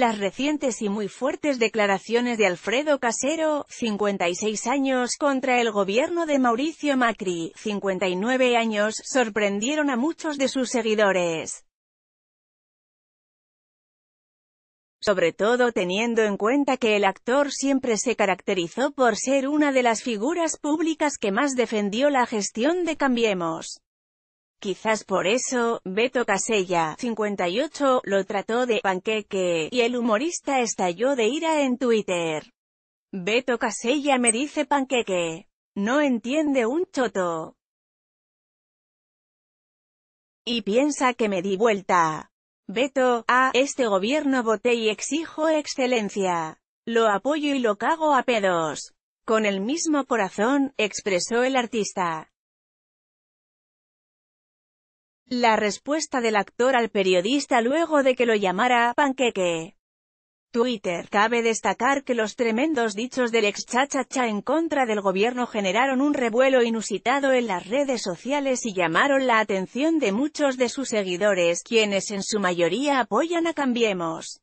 Las recientes y muy fuertes declaraciones de Alfredo Casero, 56 años, contra el gobierno de Mauricio Macri, 59 años, sorprendieron a muchos de sus seguidores. sobre todo teniendo en cuenta que el actor siempre se caracterizó por ser una de las figuras públicas que más defendió la gestión de Cambiemos. Quizás por eso, Beto Casella, 58, lo trató de panqueque, y el humorista estalló de ira en Twitter. Beto Casella me dice panqueque. No entiende un choto. Y piensa que me di vuelta. Beto, a este gobierno voté y exijo excelencia. Lo apoyo y lo cago a pedos. Con el mismo corazón, expresó el artista. La respuesta del actor al periodista luego de que lo llamara panqueque. Twitter. Cabe destacar que los tremendos dichos del ex chachacha en contra del gobierno generaron un revuelo inusitado en las redes sociales y llamaron la atención de muchos de sus seguidores, quienes en su mayoría apoyan a Cambiemos.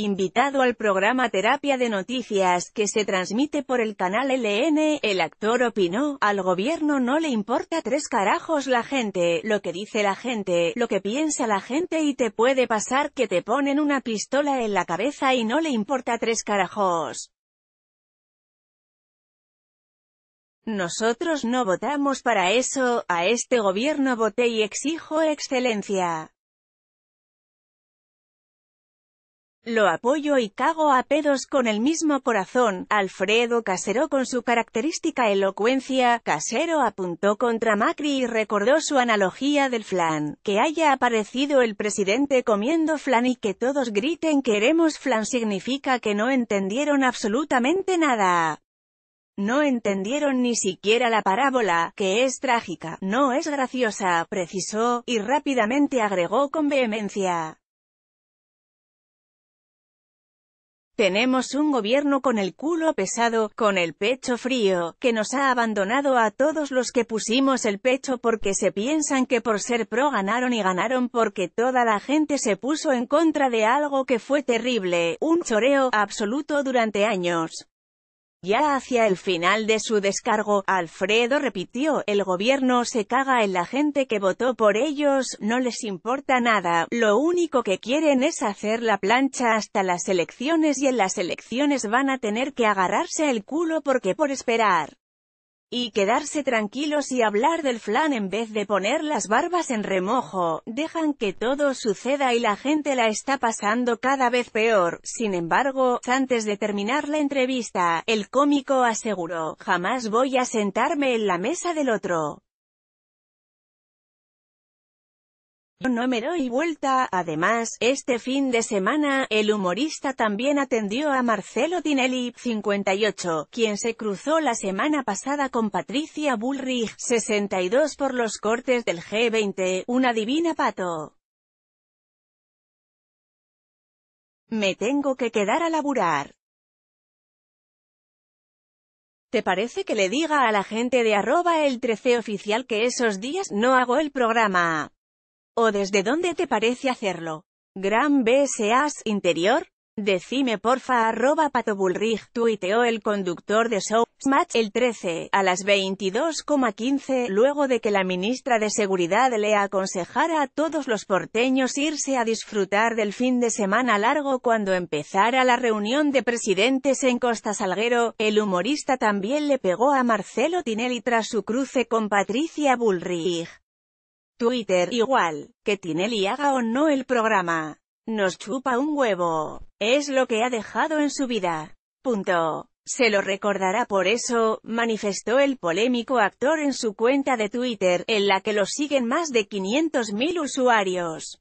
Invitado al programa Terapia de Noticias que se transmite por el canal LN, el actor opinó, al gobierno no le importa tres carajos la gente, lo que dice la gente, lo que piensa la gente y te puede pasar que te ponen una pistola en la cabeza y no le importa tres carajos. Nosotros no votamos para eso, a este gobierno voté y exijo excelencia. Lo apoyo y cago a pedos con el mismo corazón. Alfredo Casero con su característica elocuencia, Casero apuntó contra Macri y recordó su analogía del flan. Que haya aparecido el presidente comiendo flan y que todos griten queremos flan significa que no entendieron absolutamente nada. No entendieron ni siquiera la parábola, que es trágica, no es graciosa, precisó, y rápidamente agregó con vehemencia. Tenemos un gobierno con el culo pesado, con el pecho frío, que nos ha abandonado a todos los que pusimos el pecho porque se piensan que por ser pro ganaron y ganaron porque toda la gente se puso en contra de algo que fue terrible, un choreo absoluto durante años. Ya hacia el final de su descargo, Alfredo repitió, el gobierno se caga en la gente que votó por ellos, no les importa nada, lo único que quieren es hacer la plancha hasta las elecciones y en las elecciones van a tener que agarrarse el culo porque por esperar y quedarse tranquilos y hablar del flan en vez de poner las barbas en remojo, dejan que todo suceda y la gente la está pasando cada vez peor. Sin embargo, antes de terminar la entrevista, el cómico aseguró, jamás voy a sentarme en la mesa del otro. no me doy vuelta. Además, este fin de semana, el humorista también atendió a Marcelo Dinelli, 58, quien se cruzó la semana pasada con Patricia Bullrich, 62 por los cortes del G20, una divina pato. Me tengo que quedar a laburar. ¿Te parece que le diga a la gente de arroba el 13 oficial que esos días no hago el programa? ¿O desde dónde te parece hacerlo? Gran BSAs interior? Decime porfa arroba tuiteó el conductor de show, Showmatch el 13 a las 22.15 luego de que la ministra de Seguridad le aconsejara a todos los porteños irse a disfrutar del fin de semana largo cuando empezara la reunión de presidentes en Costa Salguero. El humorista también le pegó a Marcelo Tinelli tras su cruce con Patricia Bullrich. Twitter igual, que Tinelli haga o no el programa. Nos chupa un huevo. Es lo que ha dejado en su vida. Punto. Se lo recordará por eso, manifestó el polémico actor en su cuenta de Twitter, en la que lo siguen más de 500.000 usuarios.